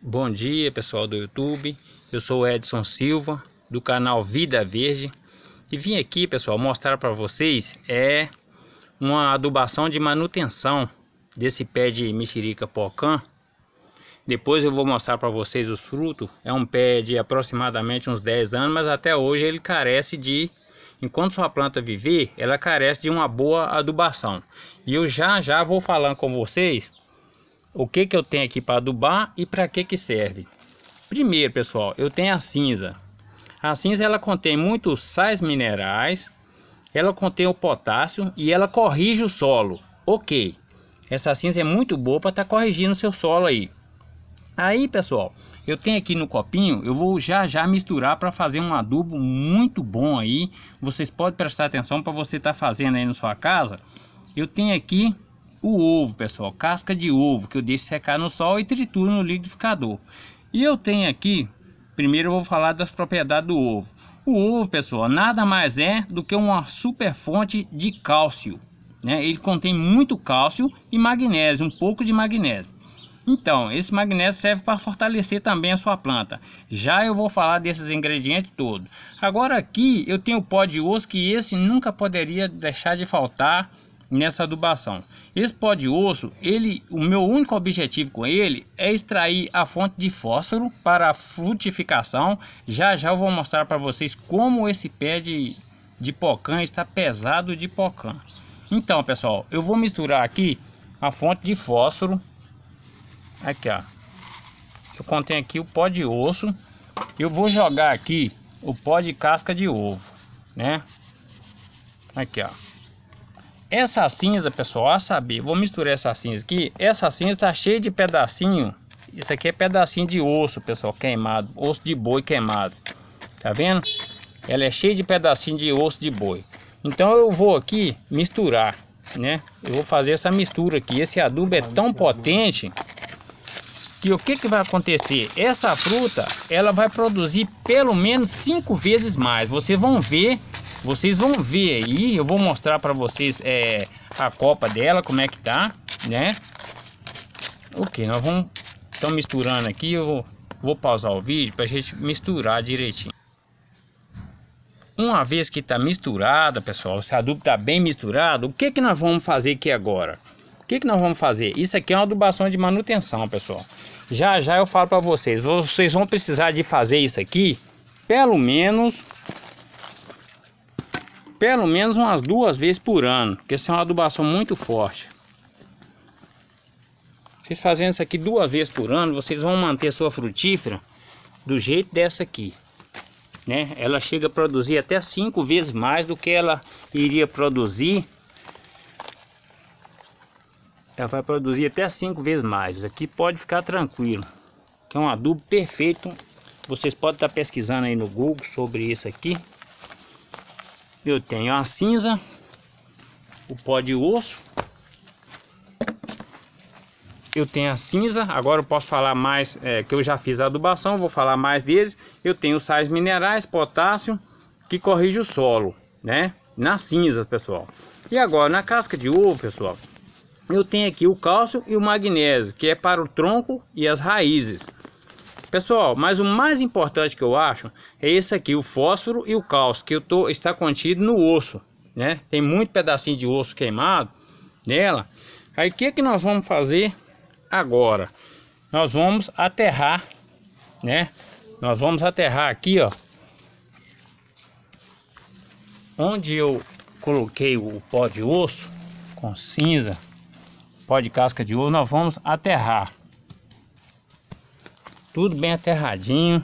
Bom dia pessoal do YouTube, eu sou Edson Silva do canal Vida Verde e vim aqui pessoal mostrar para vocês é uma adubação de manutenção desse pé de mexerica pocã. Depois eu vou mostrar para vocês os frutos, é um pé de aproximadamente uns 10 anos, mas até hoje ele carece de, enquanto sua planta viver, ela carece de uma boa adubação. E eu já já vou falando com vocês o que, que eu tenho aqui para adubar e para que, que serve. Primeiro, pessoal, eu tenho a cinza. A cinza ela contém muitos sais minerais, ela contém o potássio e ela corrige o solo. Ok, essa cinza é muito boa para estar tá corrigindo o seu solo aí. Aí, pessoal, eu tenho aqui no copinho, eu vou já já misturar para fazer um adubo muito bom aí. Vocês podem prestar atenção para você estar tá fazendo aí na sua casa. Eu tenho aqui o ovo, pessoal, casca de ovo que eu deixo secar no sol e trituro no liquidificador. E eu tenho aqui, primeiro eu vou falar das propriedades do ovo. O ovo, pessoal, nada mais é do que uma super fonte de cálcio. Né? Ele contém muito cálcio e magnésio, um pouco de magnésio. Então, esse magnésio serve para fortalecer também a sua planta. Já eu vou falar desses ingredientes todos. Agora aqui eu tenho o pó de osso que esse nunca poderia deixar de faltar nessa adubação. Esse pó de osso, ele, o meu único objetivo com ele é extrair a fonte de fósforo para a frutificação. Já já eu vou mostrar para vocês como esse pé de, de pocã está pesado de pocã. Então, pessoal, eu vou misturar aqui a fonte de fósforo. Aqui, ó. Eu contém aqui o pó de osso. Eu vou jogar aqui o pó de casca de ovo, né? Aqui, ó. Essa cinza, pessoal, a saber, vou misturar essa cinza aqui. Essa cinza tá cheia de pedacinho. Isso aqui é pedacinho de osso, pessoal, queimado. Osso de boi queimado. Tá vendo? Ela é cheia de pedacinho de osso de boi. Então eu vou aqui misturar, né? Eu vou fazer essa mistura aqui. Esse adubo é tão potente que o que, que vai acontecer? Essa fruta, ela vai produzir pelo menos cinco vezes mais. Vocês vão ver vocês vão ver aí, eu vou mostrar para vocês é, a copa dela, como é que tá, né? Ok, nós vamos... Estão misturando aqui, eu vou, vou pausar o vídeo para a gente misturar direitinho. Uma vez que está misturada, pessoal, se a adubo está bem misturado, o que, que nós vamos fazer aqui agora? O que, que nós vamos fazer? Isso aqui é uma adubação de manutenção, pessoal. Já já eu falo para vocês, vocês vão precisar de fazer isso aqui pelo menos pelo menos umas duas vezes por ano, porque essa é uma adubação muito forte. Vocês fazendo isso aqui duas vezes por ano, vocês vão manter sua frutífera do jeito dessa aqui. Né? Ela chega a produzir até cinco vezes mais do que ela iria produzir. Ela vai produzir até cinco vezes mais. Aqui pode ficar tranquilo. Que é um adubo perfeito. Vocês podem estar pesquisando aí no Google sobre isso aqui. Eu tenho a cinza, o pó de osso. Eu tenho a cinza, agora eu posso falar mais, é, que eu já fiz a adubação, vou falar mais deles. Eu tenho sais minerais, potássio, que corrige o solo, né? Nas cinzas, pessoal. E agora, na casca de ovo, pessoal, eu tenho aqui o cálcio e o magnésio, que é para o tronco e as raízes. Pessoal, mas o mais importante que eu acho é esse aqui, o fósforo e o cálcio, que eu tô, está contido no osso, né? Tem muito pedacinho de osso queimado nela. Aí o que, que nós vamos fazer agora? Nós vamos aterrar, né? Nós vamos aterrar aqui, ó. Onde eu coloquei o pó de osso com cinza, pó de casca de ouro, nós vamos aterrar tudo bem aterradinho.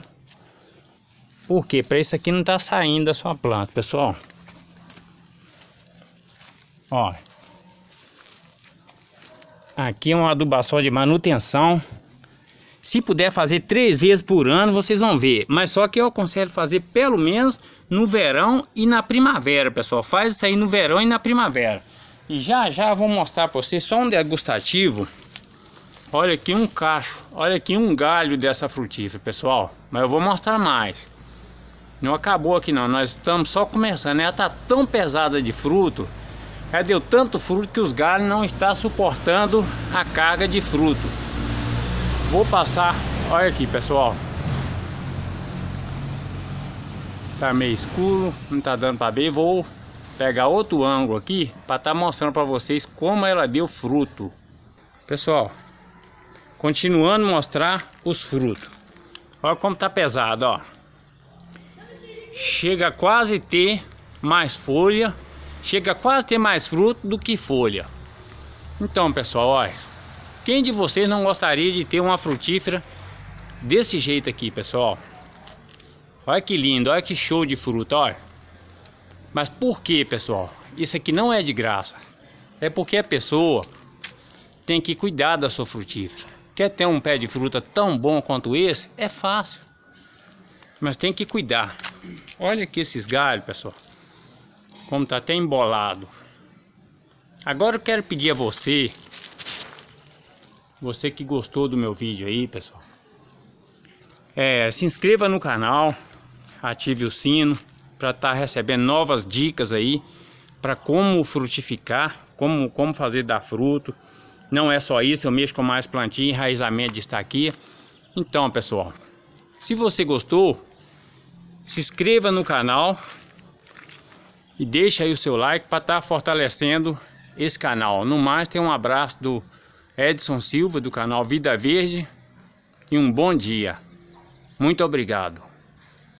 Porque para isso aqui não tá saindo a sua planta, pessoal. Ó. Aqui é uma adubação de manutenção. Se puder fazer três vezes por ano, vocês vão ver. Mas só que eu aconselho fazer pelo menos no verão e na primavera, pessoal. Faz isso aí no verão e na primavera. E já já vou mostrar para vocês só um degustativo Olha aqui um cacho, olha aqui um galho dessa frutífera, pessoal. Mas eu vou mostrar mais. Não acabou aqui não, nós estamos só começando. Ela está tão pesada de fruto, ela deu tanto fruto que os galhos não está suportando a carga de fruto. Vou passar, olha aqui, pessoal. Tá meio escuro, não tá dando para ver, vou pegar outro ângulo aqui para estar tá mostrando para vocês como ela deu fruto. Pessoal, continuando mostrar os frutos. Olha como tá pesado, ó. Chega a quase ter mais folha, chega a quase ter mais fruto do que folha. Então, pessoal, olha, quem de vocês não gostaria de ter uma frutífera desse jeito aqui, pessoal? Olha que lindo, olha que show de fruta, olha. Mas por que, pessoal? Isso aqui não é de graça. É porque a pessoa tem que cuidar da sua frutífera. Quer ter um pé de fruta tão bom quanto esse? É fácil. Mas tem que cuidar. Olha aqui esses galhos, pessoal. Como tá até embolado. Agora eu quero pedir a você, você que gostou do meu vídeo aí, pessoal. É, se inscreva no canal, ative o sino para estar tá recebendo novas dicas aí para como frutificar, como, como fazer dar fruto. Não é só isso, eu mexo com mais plantinha, enraizamento de estaquia. Então, pessoal, se você gostou, se inscreva no canal e deixe aí o seu like para estar tá fortalecendo esse canal. No mais, tem um abraço do Edson Silva, do canal Vida Verde, e um bom dia. Muito obrigado.